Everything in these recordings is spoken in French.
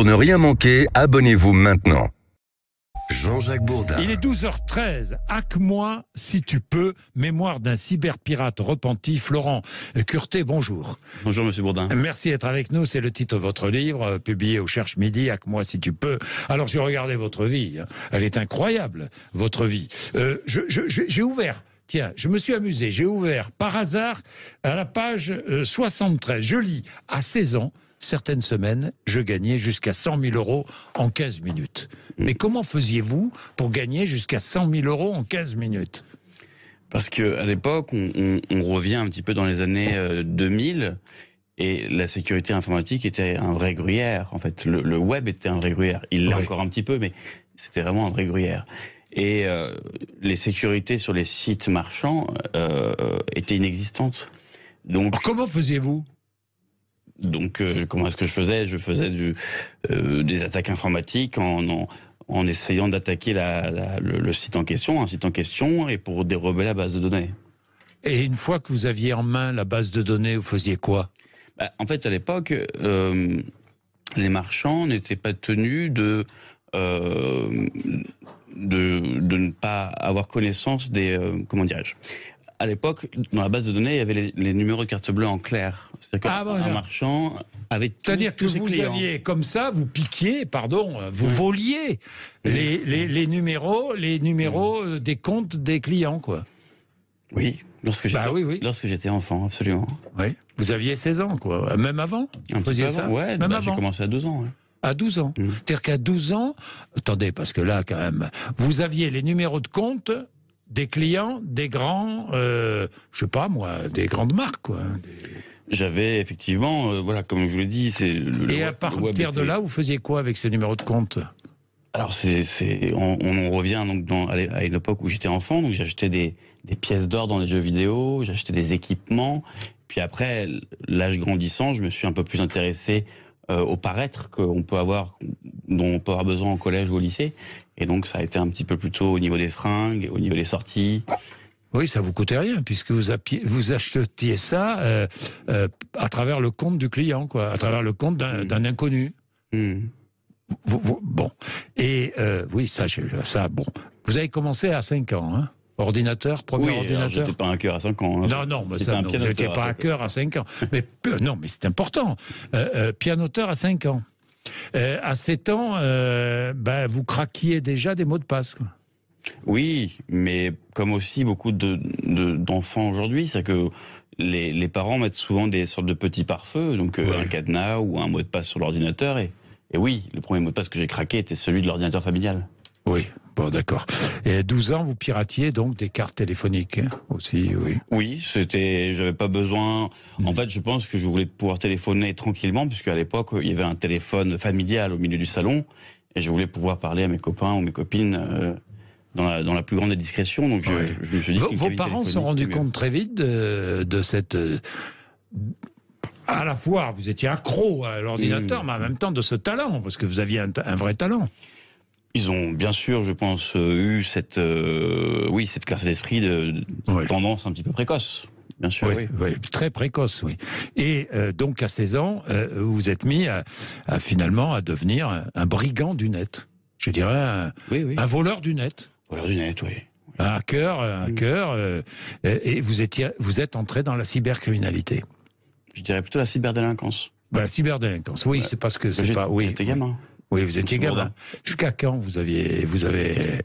Pour ne rien manquer, abonnez-vous maintenant. Jean-Jacques Bourdin. Il est 12h13. Hack-moi si tu peux. Mémoire d'un cyberpirate repenti. Florent Curté, bonjour. Bonjour, monsieur Bourdin. Merci d'être avec nous. C'est le titre de votre livre, euh, publié au Cherche Midi. Hack-moi si tu peux. Alors, j'ai regardé votre vie. Elle est incroyable, votre vie. Euh, j'ai ouvert. Tiens, je me suis amusé. J'ai ouvert par hasard à la page 73. Euh, je lis à 16 ans certaines semaines, je gagnais jusqu'à 100 000 euros en 15 minutes. Mais comment faisiez-vous pour gagner jusqu'à 100 000 euros en 15 minutes parce que à l'époque, on, revient un petit peu dans les années 2000 euh, et la sécurité informatique était un vrai gruyère. En fait, le, web était un vrai gruyère. Il l'est encore un petit peu, mais c'était vraiment un vrai gruyère. Et euh, les sécurités sur les sites marchands euh, étaient inexistantes. Donc, comment faisiez-vous donc, euh, comment est-ce que je faisais Je faisais euh, des attaques informatiques en, essayant d'attaquer le, site en question, un site en question, et pour dérober la base de données. Et une fois que vous aviez en main la base de données, vous faisiez quoi bah, En fait, à l'époque, euh, les marchands n'étaient pas tenus de, de, de ne pas avoir connaissance des comment dirais-je à l'époque, dans la base de données, il y avait les, numéros de carte bleue en clair. C'est-à-dire ah, qu'un marchand avait C'est-à-dire que vous aviez, comme ça, vous piquiez, pardon, vous voliez Les, numéros, les numéros euh, des comptes des clients, quoi. Oui, lorsque bah j'étais, lorsque j'étais enfant, absolument. Oui. Vous aviez 16 ans, quoi. Euh, même avant Un vous ça ouais, Même bah, avant. J'ai commencé à 12 ans, À 12 ans. Mmh. C'est-à-dire qu'à 12 ans, attendez, parce que là, quand même, vous aviez les numéros de compte des clients, des grands, euh, je sais pas moi, des grandes marques quoi. J'avais effectivement, euh, voilà, comme je vous l'ai dit, c'est. Le, Et à partir de là, vous faisiez quoi avec ce numéro de compte alors, c'est, on, revient donc dans, à l'époque où j'étais enfant, donc j'achetais des, des pièces d'or dans les jeux vidéo, j'achetais des équipements. Puis après, l'âge grandissant, je me suis un peu plus intéressé euh, au paraître qu'on peut avoir dont on peut avoir besoin en collège ou au lycée. Et donc, ça a été un petit peu plus tôt au niveau des fringues, au niveau des sorties. Oui, ça vous coûtait rien puisque vous, vous achetiez ça euh, euh, à travers le compte du client, quoi, à travers le compte d'un inconnu. Hmm. bon, et euh, oui, ça, ça, bon, vous avez commencé à 5 ans, hein Ordinateur, premier oui, ordinateur. pas un cœur à 5 ans. Hein. Non, non, mais ça, non, pas à cœur à 5 ans. mais non, mais c'est important. pianoteur à 5 ans. Euh, à 7 ans, euh, bah, vous craquiez déjà des mots de passe. Oui, mais comme aussi beaucoup d'enfants de, cest aujourd'hui, c'est que les, parents mettent souvent des sortes de petits pare-feu, donc euh, un cadenas ou un mot de passe sur l'ordinateur. Et, et oui, le premier mot de passe que j'ai craqué était celui de l'ordinateur familial. Oui, d'accord. Et à 12 ans, vous piratiez donc des cartes téléphoniques aussi, oui. Oui, c'était, j'avais pas besoin. Hmm. En fait, je pense que je voulais pouvoir téléphoner tranquillement, puisquà l'époque, il y avait un téléphone familial au milieu du salon, et je voulais pouvoir parler à mes copains ou mes copines. Euh, dans la, plus grande discrétion. Donc ah je, me suis dit vos, parents se sont rendus compte très vite de, cette. Euh, à la fois, vous étiez accro à l'ordinateur, hmm. mais en même temps de ce talent, parce que vous aviez un vrai talent ils ont bien sûr, je pense, euh, eu cette, classe euh, oui, cette d'esprit de, tendance un petit peu précoce. Bien sûr, oui, très précoce, oui. Et euh, donc à 16 ans, vous vous êtes mis à, finalement à devenir un, brigand du net. Je dirais un, voleur du net. Voleur du net, oui. Un cœur, un cœur, et vous étiez, vous êtes entré dans la cybercriminalité. Je dirais plutôt la cyberdélinquance. Bah, la cyberdélinquance, oui, c'est parce que c'est pas. Oui, j'étais gamin. Oui, vous étiez gamin. Hein. Jusqu'à quand vous aviez, vous avez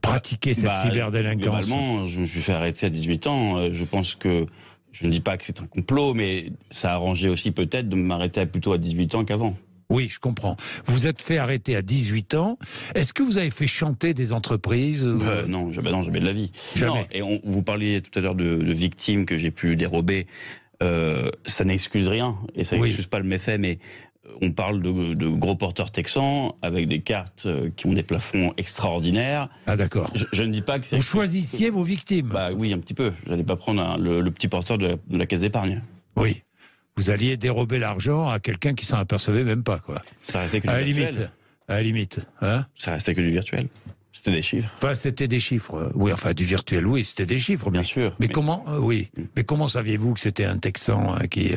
pratiqué cette bah, cyberdélinquance Normalement, je me suis fait arrêter à 18 ans. Euh, je pense que je ne dis pas que c'est un complot, mais ça a arrangé aussi peut-être de m'arrêter plutôt à 18 ans qu'avant. Oui, je comprends. Vous êtes fait arrêter à 18 ans. Est-ce que vous avez fait chanter des entreprises euh, Non, jamais, de la vie. Jamais. Non, et on, vous parliez tout à l'heure de, victimes que j'ai pu dérober. Euh, ça n'excuse rien et ça n'excuse pas le méfait, mais on parle de, gros porteurs texans avec des cartes euh, qui ont des plafonds extraordinaires. Ah d'accord. Je, ne dis pas que c'est... Vous choisissiez vos victimes Bah oui, un petit peu. Je n'allais pas prendre le, petit porteur de la, caisse d'épargne. Oui. Vous alliez dérober l'argent à quelqu'un qui s'en apercevait même pas, quoi. Ça restait que du La limite. À la limite. Hein Ça restait que du virtuel. C'était des chiffres. Enfin, c'était des chiffres. Oui, enfin, du virtuel, oui, c'était des chiffres. Bien sûr. Mais, comment, euh, oui. Mm. Mais comment saviez-vous que c'était un Texan euh, qui...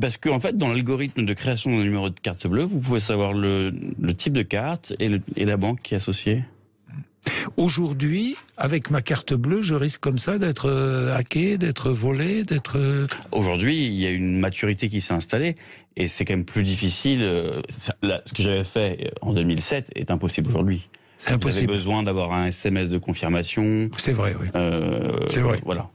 Parce qu'en en fait, dans l'algorithme de création d'un numéro de carte bleue, vous pouvez savoir le, type de carte et, la banque qui est associée. Aujourd'hui, avec ma carte bleue, je risque comme ça d'être euh, hacké, d'être volé, d'être. Euh, aujourd'hui, il y a une maturité qui s'est installée et c'est quand même plus difficile. Euh, ce que j'avais fait en 2007 est impossible aujourd'hui. C'est impossible. Vous avez besoin d'avoir un SMS de confirmation. C'est vrai, oui. c'est vrai. Voilà.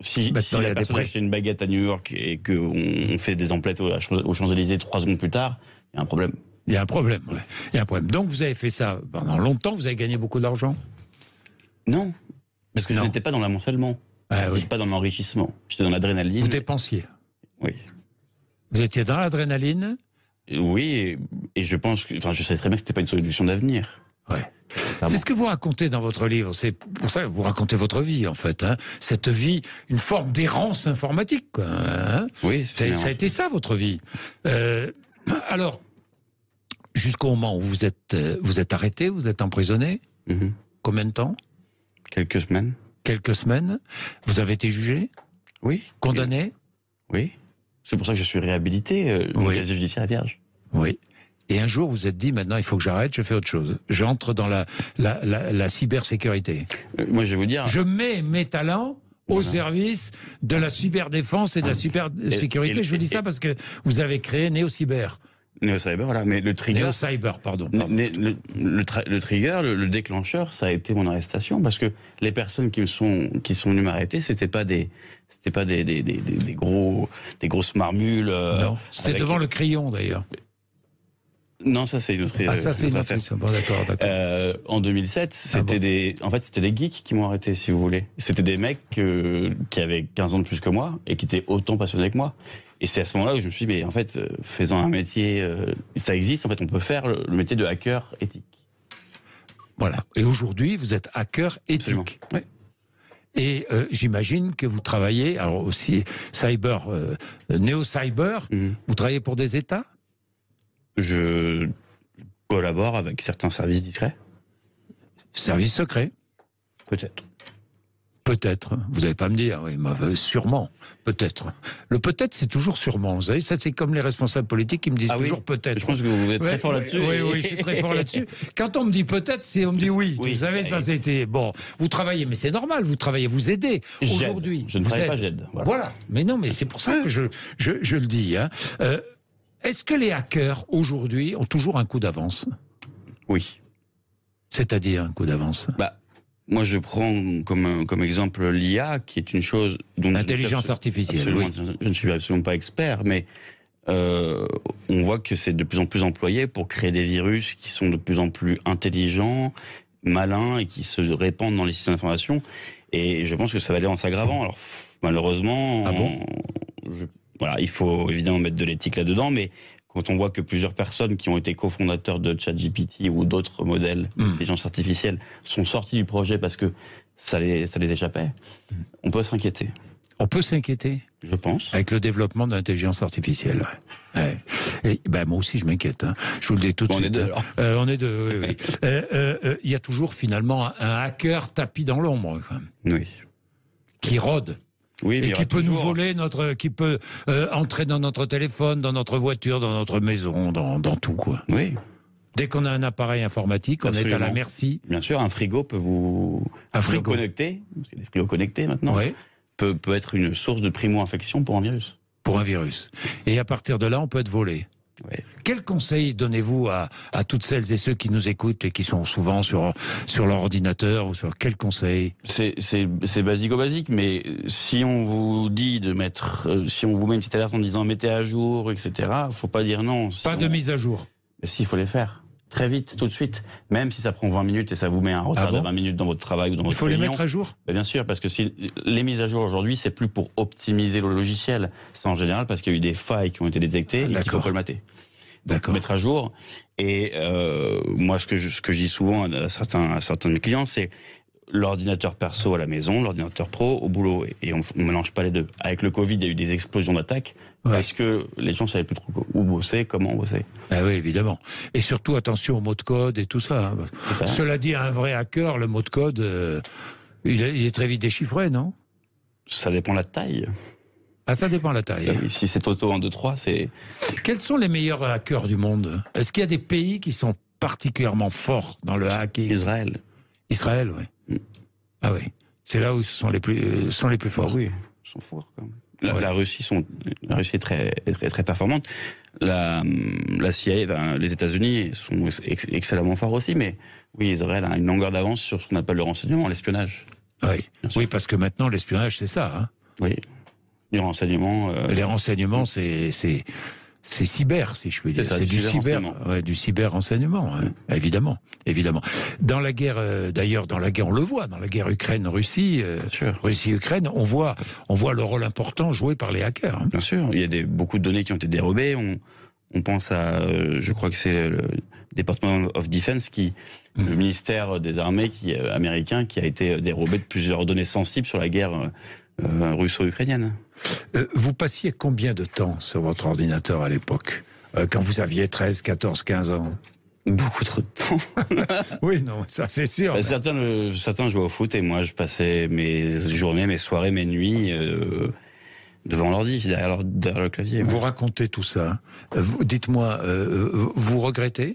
Si, bah, la personne achète une baguette à New York et qu'on fait des emplettes aux, Champs-Élysées trois secondes plus tard, il y a un problème. Il y a un problème, ouais. Il y a un problème. Donc vous avez fait ça pendant longtemps, vous avez gagné beaucoup d'argent Non, parce que je n'étais pas dans l'amoncellement. Ah je n'étais pas dans l'enrichissement. J'étais dans l'adrénaline. Vous dépensiez Oui. Vous étiez dans l'adrénaline Oui, et, je pense que. Enfin, je savais très bien que ce n'était pas une solution d'avenir. Oui. C'est ce que vous racontez dans votre livre. C'est pour ça que vous racontez votre vie, en fait. Hein. Cette vie, une forme d'errance informatique. Hein. oui, ça, a été ça, votre vie. Euh, alors, jusqu'au moment où vous êtes, euh, vous êtes arrêté, vous êtes emprisonné. Mm-hmm. Combien de temps Quelques semaines. Quelques semaines. Vous avez été jugé Oui. Condamné Oui. C'est pour ça que je suis réhabilité, euh, oui. judiciaire vierge. Oui. Et un jour, vous vous êtes dit, maintenant, il faut que j'arrête, je fais autre chose. J'entre dans la, la, la, cybersécurité. Euh, moi, je vais vous dire. Je mets mes talents au service de la cyberdéfense et de la cybersécurité. Je vous dis ça parce que vous avez créé Néo Cyber. Néo Cyber, voilà. Mais le trigger. Néo Cyber, pardon. Le, le, trigger, le, déclencheur, ça a été mon arrestation parce que les personnes qui sont qui sont venues m'arrêter, c'était pas des c'était pas des des, des, gros des grosses marmules. Euh, non, c'était devant le crayon d'ailleurs non, ça c'est une autre. Ah, euh, ça c'est une autre euh, en 2007, ah c'était des, en fait, c'était des geeks qui m'ont arrêté, si vous voulez. C'était des mecs qui avaient 15 ans de plus que moi et qui étaient autant passionnés que moi. Et c'est à ce moment-là que je me suis, dit, mais en fait, euh, faisant un métier, ça existe. En fait, on peut faire le, métier de hacker éthique. Voilà. Et aujourd'hui, vous êtes hacker éthique. Et j'imagine que vous travaillez, alors aussi cyber, néo-cyber, mhm. vous travaillez pour des États je collabore avec certains services discrets. Services secrets Peut-être. Peut-être. Vous n'allez pas me dire, oui, euh, sûrement. Peut-être. Le peut-être, c'est toujours sûrement. Vous savez, ça, c'est comme les responsables politiques qui me disent ah toujours peut-être. Je pense que vous êtes très fort là-dessus. Oui, oui, je suis très fort là-dessus. Quand on me dit peut-être, c'est on me dit oui. Vous savez, ça, c'était bon. Vous travaillez, mais c'est normal. Vous travaillez, vous aidez. Aujourd'hui, je ne travaille pas, j'aide. Voilà. Mais non, mais c'est pour ça que je, le dis. Hein. Euh, est-ce que les hackers, aujourd'hui, ont toujours un coup d'avance Oui. C'est-à-dire un coup d'avance bah, Moi, je prends comme, comme exemple l'IA, qui est une chose dont... L'intelligence artificielle, oui. Je ne suis absolument pas expert, mais euh, on voit que c'est de plus en plus employé pour créer des virus qui sont de plus en plus intelligents, malins, et qui se répandent dans les systèmes d'information. Et je pense que ça va aller en s'aggravant. Alors, malheureusement, ah bon il faut évidemment mettre de l'éthique là-dedans, mais quand on voit que plusieurs personnes qui ont été cofondateurs de ChatGPT ou d'autres modèles hmm. d'intelligence artificielle sont sortis du projet parce que ça les, ça les échappait, on peut s'inquiéter. On peut s'inquiéter Je pense. Avec le développement de l'intelligence artificielle. ben, moi aussi, je m'inquiète. Hein. Je vous le dis tout de suite. On est hein. euh, on est euh, euh, Il y a toujours finalement un hacker tapis dans l'ombre. Oui. Qui rôde et qui peut nous voler notre, qui peut euh, entrer dans notre téléphone, dans notre voiture, dans notre maison, dans, dans tout quoi. Oui. Dès qu'on a un appareil informatique, on est à la merci. Bien sûr, un frigo peut vous un frigo connecté, parce des frigos connectés maintenant, peut, peut être une source de primo-infection pour un virus. Pour un virus. Et à partir de là, on peut être volé. Quel conseil donnez-vous à, toutes celles et ceux qui nous écoutent et qui sont souvent sur, sur leur ordinateur ou sur quel conseil C'est basico-basique, mais si on vous dit de mettre, euh, si on vous met une petite alerte en disant mettez à jour, etc., faut pas dire non. pas de mise à jour. Mais si, il faut les faire très vite, tout de suite, même si ça prend 20 minutes et ça vous met un retard ah de 20 minutes dans votre travail ou dans votre Il faut les mettre à jour Bien sûr, parce que si les mises à jour aujourd'hui, c'est plus pour optimiser le logiciel. C'est en général parce qu'il y a eu des failles qui ont été détectées et qu'il faut colmater. D'accord. Mettre à jour. Et euh, moi, ce que je, ce que dis souvent à certains, à certains de clients, c'est l'ordinateur perso à la maison, l'ordinateur pro au boulot. Et on ne mélange pas les deux. Avec le Covid, il y a eu des explosions d'attaques parce que les gens ne savaient plus trop où bosser, comment bosser. Ah oui, évidemment. Et surtout, attention aux mots de code et tout hein. ça. Cela dit, un vrai hacker, le mot de code, euh, il, est, très vite déchiffré, non Ça dépend de la taille. Ah, ça dépend de la taille. Hein. Euh, si c'est auto 1, 2, 3, c'est... Quels sont les meilleurs hackers du monde Est-ce qu'il y a des pays qui sont particulièrement forts dans le hacking Israël. Israël, oui. Ah oui. C'est là où ce sont les plus, euh, sont les plus forts. Ah oui, ils sont forts quand même. La, Russie sont, la Russie est très, très, très performante. La, la CIA, les États-Unis sont excellemment forts aussi, mais oui, Israël a une longueur d'avance sur ce qu'on appelle le renseignement, l'espionnage. Oui. oui, parce que maintenant, l'espionnage, c'est ça. Hein oui. Les renseignements. Euh, les renseignements, c'est c'est cyber, si je puis dire. C'est du, cyber, du cyber hein, mm. évidemment, évidemment. Dans la guerre, euh, d'ailleurs, dans la guerre, on le voit, dans la guerre Ukraine-Russie, euh, Russie-Ukraine, on voit, on voit le rôle important joué par les hackers. Hein. Bien sûr, il y a beaucoup de données qui ont été dérobées. On, pense à, euh, je crois que c'est le Department of Defense qui, mm. le ministère des armées qui, américain, qui a été dérobé de plusieurs données sensibles sur la guerre russo-ukrainienne. Euh, vous passiez combien de temps sur votre ordinateur à l'époque, euh, quand vous aviez 13, 14, 15 ans Beaucoup trop de temps. oui, non, ça c'est sûr. Euh, certains, jouaient au foot et moi je passais mes journées, mes soirées, mes nuits devant l'ordi, derrière, le clavier. Vous racontez tout ça. Vous, dites-moi, vous regrettez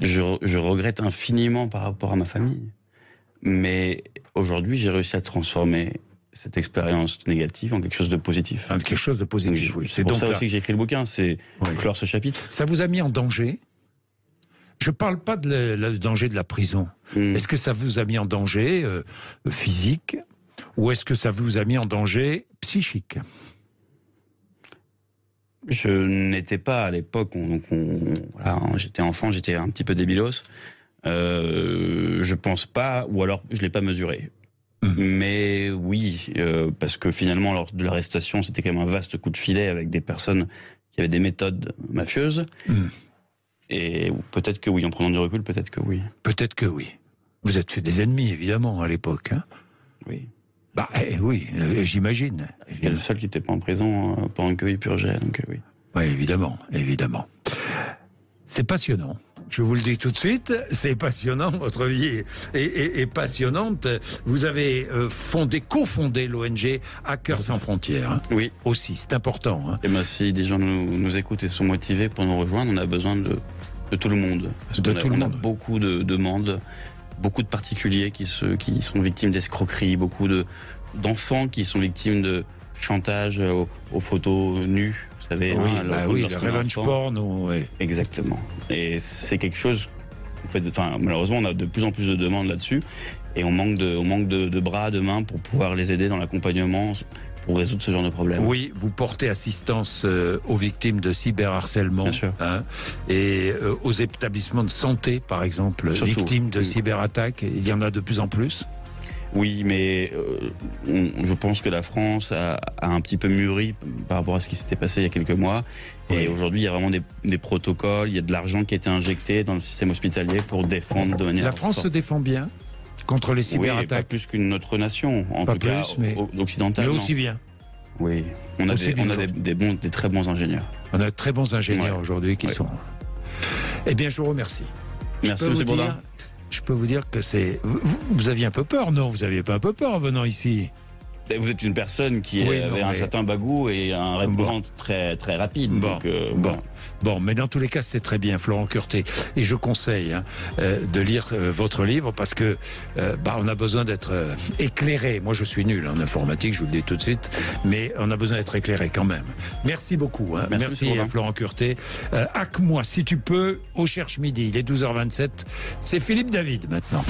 je, je, regrette infiniment par rapport à ma famille. Mais aujourd'hui, j'ai réussi à transformer cette expérience négative en quelque chose de positif. En quelque chose de positif, C'est pour ça aussi que j'ai écrit le bouquin, c'est clore ce chapitre. Ça vous a mis en danger je parle pas de danger de la prison. Hmm. Est-ce que ça vous a mis en danger euh, physique ou est-ce que ça vous a mis en danger psychique Je n'étais pas à l'époque, j'étais enfant, j'étais un petit peu débilos. Euh, je pense pas, ou alors je l'ai pas mesuré. Mm. Mais oui, euh, parce que finalement, lors de l'arrestation, c'était quand même un vaste coup de filet avec des personnes qui avaient des méthodes mafieuses. Mm. Et peut-être que oui, en prenant du recul, peut-être que oui. Peut-être que oui. Vous êtes fait des ennemis, évidemment, à l'époque. Hein. oui. Bah eh, eh, oui, euh, eh, j'imagine. Il y a le seul qui n'était pas en prison euh, pendant que il purgeait, donc oui. Oui, évidemment, évidemment. C'est passionnant je vous le dis tout de suite, c'est passionnant, votre vie est, passionnante. Vous avez euh, fondé, cofondé l'ONG Hackers sans frontières. Oui. Aussi, c'est important. Et hein. eh ben, si des gens nous, écoutent et sont motivés pour nous rejoindre, on a besoin de, tout le monde. de tout le monde. beaucoup de demandes, beaucoup de particuliers qui, sont victimes d'escroqueries, beaucoup d'enfants qui sont victimes de chantage euh, aux photos nues vous savez. Oui, bah le revenge porn. Exactement. Et c'est quelque chose. fait, malheureusement, on a de plus en plus de demandes là-dessus. Et on manque, de, manque de, bras, de mains pour pouvoir les aider dans l'accompagnement pour résoudre ce genre de problème. Oui, vous portez assistance euh, aux victimes de cyberharcèlement hein, et euh, aux établissements de santé, par exemple, victimes de cyberattaques. Il y en a de plus en plus. Oui, mais euh, je pense que la France a, un petit peu mûri par rapport à ce qui s'était passé il y a quelques mois. Et aujourd'hui, il y a vraiment des, protocoles, il y a de l'argent qui a été injecté dans le système hospitalier pour défendre de manière. La France se défend bien contre les cyberattaques. plus qu'une autre nation, en pas tout cas mais... occidentale. Mais aussi bien. Oui, on a, des, bons, des, très bons ingénieurs. On a de très bons ingénieurs aujourd'hui qui sont. Eh bien, je vous remercie. Merci, M. Bourdin je peux vous dire que c'est. Vous, aviez un peu peur, non Vous n'aviez pas un peu peur en venant ici vous êtes une personne qui a avait un certain bagou et un Rembrandt très, très rapide. Euh, bon. bon. bon. mais dans tous les cas, c'est très bien, Florent Curté. Et je conseille hein, euh, de lire euh, votre livre parce que bah, on a besoin d'être éclairé. Moi, je suis nul en informatique, je vous le dis tout de suite, mais on a besoin d'être éclairé quand même. Merci beaucoup. Hein. Merci, Florent Curté. hack moi si tu peux, au Cherche Midi, il est 12h27. C'est Philippe David maintenant.